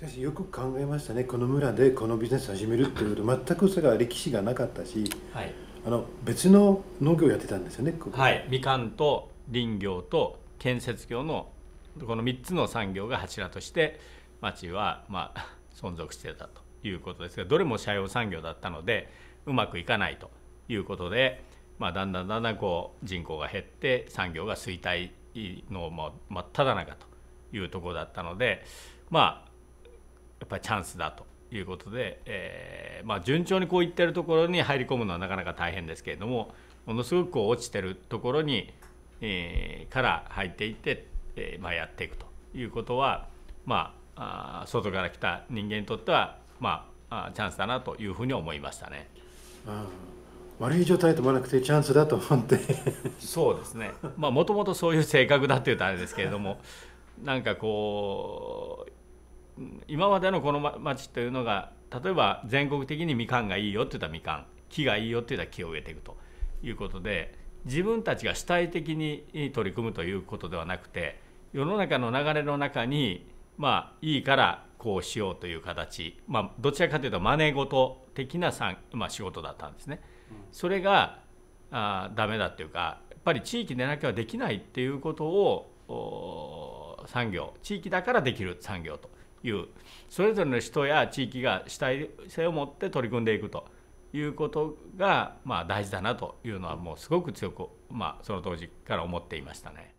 しかしよく考えましたねこの村でこのビジネス始めるっていうこと全くそれは歴史がなかったし、はい、あの別の農業やってたんですよねここはいみかんと林業と建設業のこの3つの産業が柱として町はまあ存続してたということですがどれも社用産業だったのでうまくいかないということで、まあ、だんだんだんだんこう人口が減って産業が衰退の、まあ、真っだ中というところだったのでまあぱりチャンスだということで、えー、まあ、順調にこういってるところに入り込むのはなかなか大変ですけれどもものすごくこう落ちてるところに、えー、から入っていって、えー、まあ、やっていくということは、まあ、あ外から来た人間にとっては、まあ、あチャンスだなというふうに思いましたね。あん悪い状態と思わなくてチャンスだと思ってそうですねまあもともとそういう性格だっていうとあれですけれどもなんかこう今までのこの町というのが例えば全国的にみかんがいいよって言ったらみかん木がいいよって言ったら木を植えていくということで自分たちが主体的に取り組むということではなくて世の中の流れの中にまあいいからこうしようという形、まあ、どちらかというと真似事的なさん、まあ、仕事だったんですね。それがあダメだっていうかやっぱり地域でなきゃできないっていうことを産業地域だからできる産業というそれぞれの人や地域が主体性を持って取り組んでいくということが、まあ、大事だなというのはもうすごく強く、まあ、その当時から思っていましたね。